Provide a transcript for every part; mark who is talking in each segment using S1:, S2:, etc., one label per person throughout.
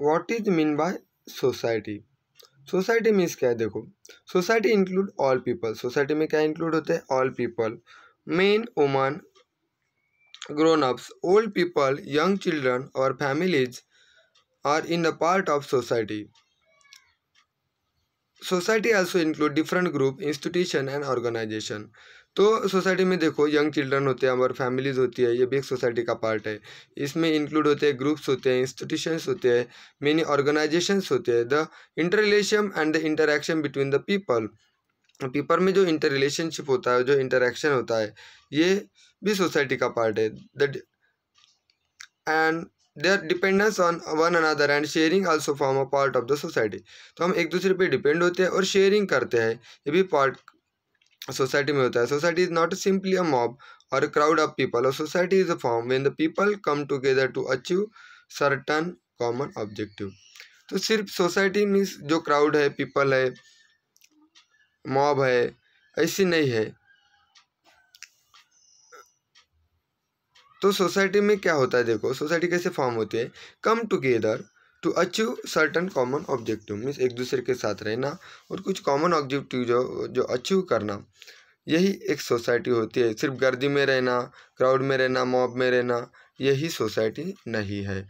S1: what is mean by society society means क्या है देखो society include all people society में क्या इंक्लूड होते हैं all people men women grown ups old people young children और families are in the part of society society also include different group institution and organisation तो society में देखो young children होते हैं हमारे फैमिलीज होती है ये भी एक सोसाइटी का पार्ट है इसमें इंक्लूड होते हैं ग्रुप्स होते हैं इंस्टीट्यूशंस होते हैं मेनी ऑर्गेनाइजेशंस होते हैं the interrelation and the interaction between the people people में जो इंटर रिलेशनशिप होता है जो इंटरेक्शन होता है ये भी सोसाइटी का पार्ट है the interdependence on one another and sharing also form a part of the society तो हम एक दूसरे पे डिपेंड होते हैं और शेयरिंग करते हैं ये भी पार्ट सोसाइटी में होता है society is not simply a mob और क्राउड ऑफ पीपल और society is a form when the people come together to achieve certain common objective तो सिर्फ सोसाइटी मीन्स जो क्राउड है पीपल है मॉब है ऐसी नहीं है तो सोसाइटी में क्या होता है देखो सोसाइटी कैसे फॉर्म होती है come together to achieve certain common objective means एक दूसरे के साथ रहना और कुछ कॉमन ऑब्जेक्टिव जो जो अचीव करना यही एक सोसाइटी होती है सिर्फ गर्दी में रहना क्राउड में रहना मॉब में रहना यही सोसाइटी नहीं है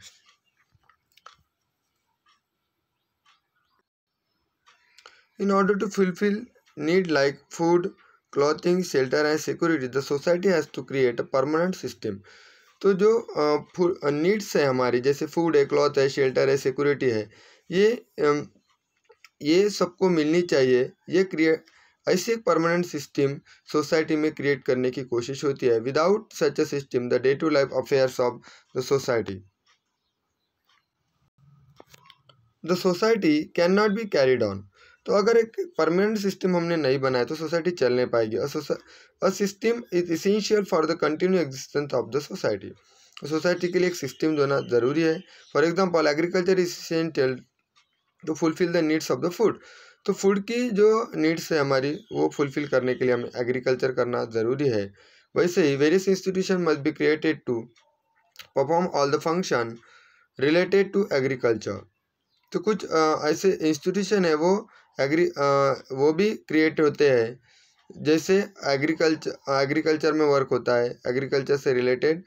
S1: in order to fulfil need like food clothing shelter and security the society has to create a permanent system तो जो नीड्स है हमारी जैसे फूड है क्लॉथ है शेल्टर है सिक्योरिटी है ये ये सबको मिलनी चाहिए ये क्रिएट ऐसे एक परमानेंट सिस्टम सोसाइटी में क्रिएट करने की कोशिश होती है without such a system the day to life affairs of the society the society can not be carried on तो अगर एक परमानेंट सिस्टम हमने नहीं बनाया तो सोसाइटी चल नहीं पाएगी a system is essential for the continue existence of the society society के लिए एक सिस्टम होना जरूरी है for example agriculture is essential to fulfil the needs of the food तो फूड की जो नीड्स है हमारी वो फुलफिल करने के लिए हमें एग्रीकल्चर करना ज़रूरी है वैसे ही various institution must be created to perform all the function related to agriculture तो कुछ ऐसे इंस्टीट्यूशन है वो एग्री वो भी क्रिएट होते हैं जैसे एग्रीकल्चर एग्रीकल्चर में वर्क होता है एग्रीकल्चर से रिलेटेड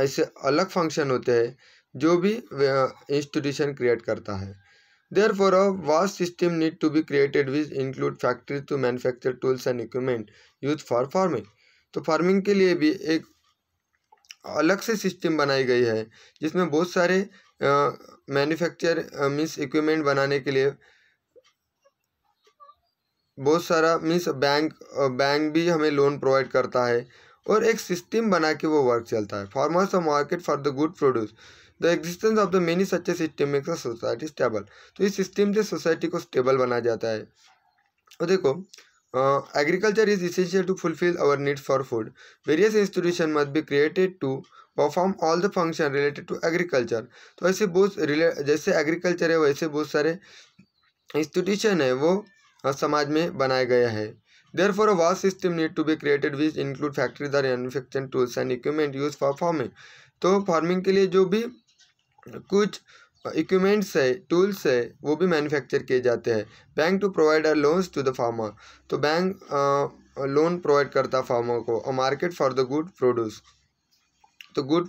S1: ऐसे अलग फंक्शन होते हैं जो भी इंस्टीट्यूशन क्रिएट करता है there for a vast system need to be created which include factories to manufacture tools and equipment use for farming तो फार्मिंग के लिए भी एक अलग से सिस्टम बनाई गई है जिसमें बहुत सारे मैन्युफैक्चर मीन्स इक्विपमेंट बनाने के लिए बहुत सारा मीन्स बैंक बैंक भी हमें लोन प्रोवाइड करता है और एक सिस्टम बना के वो वर्क चलता है फार्मर्स और market for the good produce the existence of the many such a system makes society stable तो इस सिस्टम से सोसाइटी को स्टेबल बनाया जाता है और देखो agriculture is essential to fulfil our needs for food various institution must be created to perform all the function related to agriculture तो ऐसे बहुत रिले जैसे एग्रीकल्चर है वैसे बहुत सारे इंस्टीट्यूशन है वो समाज में बनाया गया है there for a vast system need to be created which include factories or manufacturing tools and equipment use for farming तो फार्मिंग के लिए जो भी कुछ इक्विपमेंट्स है टूल्स है वो भी मैन्युफैक्चर किए जाते हैं bank to provide our loans to the farmer तो बैंक लोन प्रोवाइड करता फार्मर को और market for the good produce तो गुड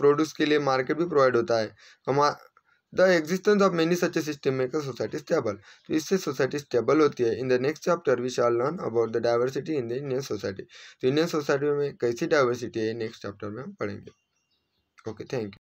S1: प्रोड्यूस के लिए मार्केट भी प्रोवाइड होता है हमारा the existence of many such a system make society stable तो इससे सोसाइटी स्टेबल होती है in the next chapter we shall learn about the diversity in the Indian society तो इंडियन सोसाइटी में कैसी डाइवर्सिटी है नेक्स्ट चैप्टर में हम पढ़ेंगे ओके थैंक यू